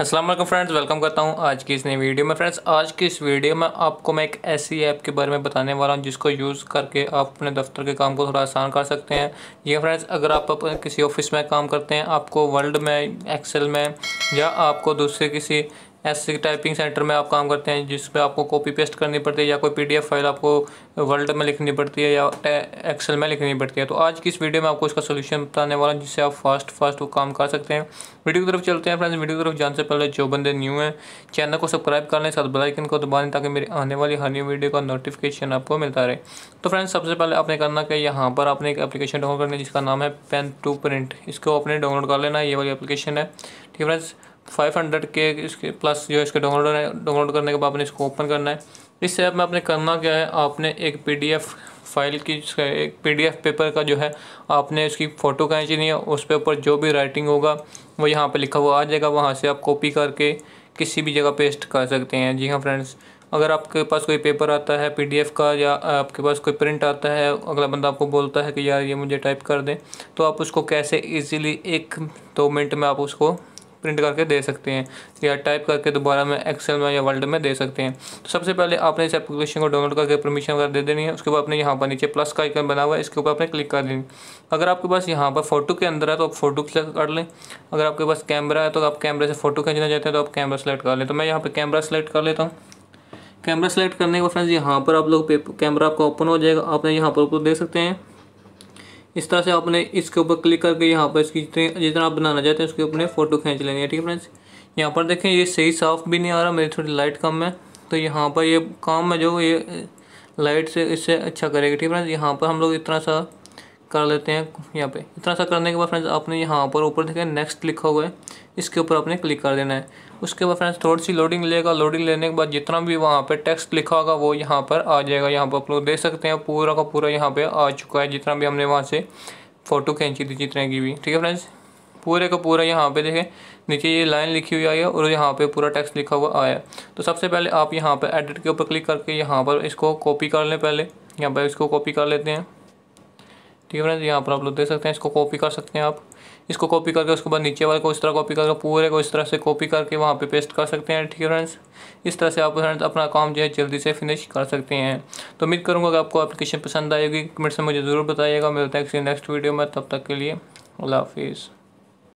Aslam friends welcome करता हूँ आज की इस नई वीडियो में फ्रेंड्स आज की इस वीडियो में आपको मैं एक ऐसी ऐप के बारे में बताने वाला हूँ जिसको यूज़ करके आप अपने दफ्तर के काम को थोड़ा आसान कर सकते हैं ये फ्रेंड्स अगर आप अपने किसी ऑफिस में काम करते हैं आपको वर्ल्ड में एक्सेल में या आपको दूसरे किसी एस टाइपिंग सेंटर में आप काम करते हैं जिसमें आपको कॉपी पेस्ट करनी पड़ती है या कोई पीडीएफ फाइल आपको वर्ल्ड में लिखनी पड़ती है या एक्सेल में लिखनी पड़ती है तो आज की इस वीडियो में आपको इसका सोल्यूशन बताने वाला हूँ जिससे आप फास्ट फास्ट वो काम कर सकते हैं वीडियो की तरफ चलते हैं फ्रेंड्स वीडियो की तरफ जान से पहले जो बंदे न्यू हैं चैनल को सब्सक्राइब कर लें साथ बेलाइकन को दबा लें ताकि मेरी आने वाली हर न्यू वीडियो का नोटिफिकेशन आपको मिलता रहे तो फ्रेंड्स सबसे पहले आपने करना कि यहाँ पर आपने एक एप्लीकेशन डाउनलोड करनी है जिसका नाम है पेन टू प्रिंट इसको आपने डाउनलोड कर लेना ये वाली एप्लीकेशन है ठीक है फ्रेंड्स फाइव हंड्रेड के इसके प्लस जो है इसके डाउनलोड डाउनलोड करने के बाद आपने इसको ओपन करना है इस ऐप में आपने करना क्या है आपने एक पीडीएफ फाइल की एक पीडीएफ पेपर का जो है आपने उसकी फ़ोटो खींचनी है उस पे ऊपर जो भी राइटिंग होगा वो यहाँ पे लिखा हुआ आ जाएगा वहाँ से आप कॉपी करके किसी भी जगह पेस्ट कर सकते हैं जी हाँ फ्रेंड्स अगर आपके पास कोई पेपर आता है पी का या आपके पास कोई प्रिंट आता है अगला बंदा आपको बोलता है कि यार ये मुझे टाइप कर दें तो आप उसको कैसे ईजिली एक दो मिनट में आप उसको प्रिंट करके दे सकते हैं या टाइप करके दोबारा में एक्सेल में या वर्ल्ड में दे सकते हैं तो सबसे पहले आपने इस एप्लीकेशन को डाउनलोड करके परमिशन वगैरह दे देनी है उसके बाद आपने यहाँ पर नीचे प्लस का आइकन बना हुआ है इसके ऊपर आपने क्लिक कर देनी अगर आपके पास यहाँ पर फोटो के अंदर है तो आप फोटो सेलेक्ट कर लें अगर आपके पास कैमरा है तो आप कैमरे से फोटो खींचना चाहते हैं तो आप कैमरा सेलेक्ट कर लें तो मैं यहाँ पर कैमरा सेलेक्ट कर लेता हूँ कैमरा सेलेक्ट करने के बाद फ्रेंड्स यहाँ पर आप लोग कैमरा आपका ओपन हो जाएगा आपने यहाँ पर ऊपर देख सकते हैं इस तरह से आपने इसके ऊपर क्लिक करके यहाँ पर इसकी जितने जितना आप बनाना चाहते हैं उसके अपने फ़ोटो खींच लेनी है ठीक है फ्रेंड्स यहाँ पर देखें ये सही साफ भी नहीं आ रहा मेरी थोड़ी लाइट कम है तो यहाँ पर ये काम है जो ये लाइट से इससे अच्छा करेगा ठीक है फ्रेंड्स यहाँ पर हम लोग इतना सा कर लेते हैं यहाँ पे इतना सा करने के बाद फ्रेंड्स आपने यहाँ पर ऊपर देखें नेक्स्ट लिखा हुआ है इसके ऊपर आपने क्लिक कर देना है उसके बाद फ्रेंड्स थोड़ी सी लोडिंग लेगा लोडिंग लेने के बाद जितना भी वहाँ पे टेक्स्ट लिखा होगा वो यहाँ पर आ जाएगा यहाँ पर आप लोग देख सकते हैं पूरा का पूरा यहाँ पर आ चुका है जितना भी हमने वहाँ से फ़ोटो खींची थी जितने की भी ठीक है फ्रेंड्स पूरे का पूरा यहाँ पे देखें नीचे ये लाइन लिखी हुई आई है और यहाँ पे पूरा टेक्स्ट लिखा हुआ आया तो सबसे पहले आप यहाँ पे एडिट के ऊपर क्लिक करके यहाँ पर इसको कॉपी कर लें पहले यहाँ पर इसको कॉपी कर लेते हैं ठीक है फ्रेंड्स यहाँ पर आप लोग दे सकते हैं इसको कॉपी कर सकते हैं आप इसको कॉपी करके उसके बाद नीचे वाले को इस तरह कॉपी करके पूरे को इस तरह से कॉपी करके वहाँ पे पेस्ट कर सकते हैं ठीक है फ्रेंड्स इस तरह से आप फ्रेंड्स अपना काम जो है जल्दी से फिनिश कर सकते हैं तो उम्मीद करूँगा कि आपको एप्लीकेशन पसंद आएगी कमेंट से मुझे ज़रूर बताइएगा मिलता है किसी नेक्स्ट वीडियो में तब तक के लिए अल्लाह हाफिज़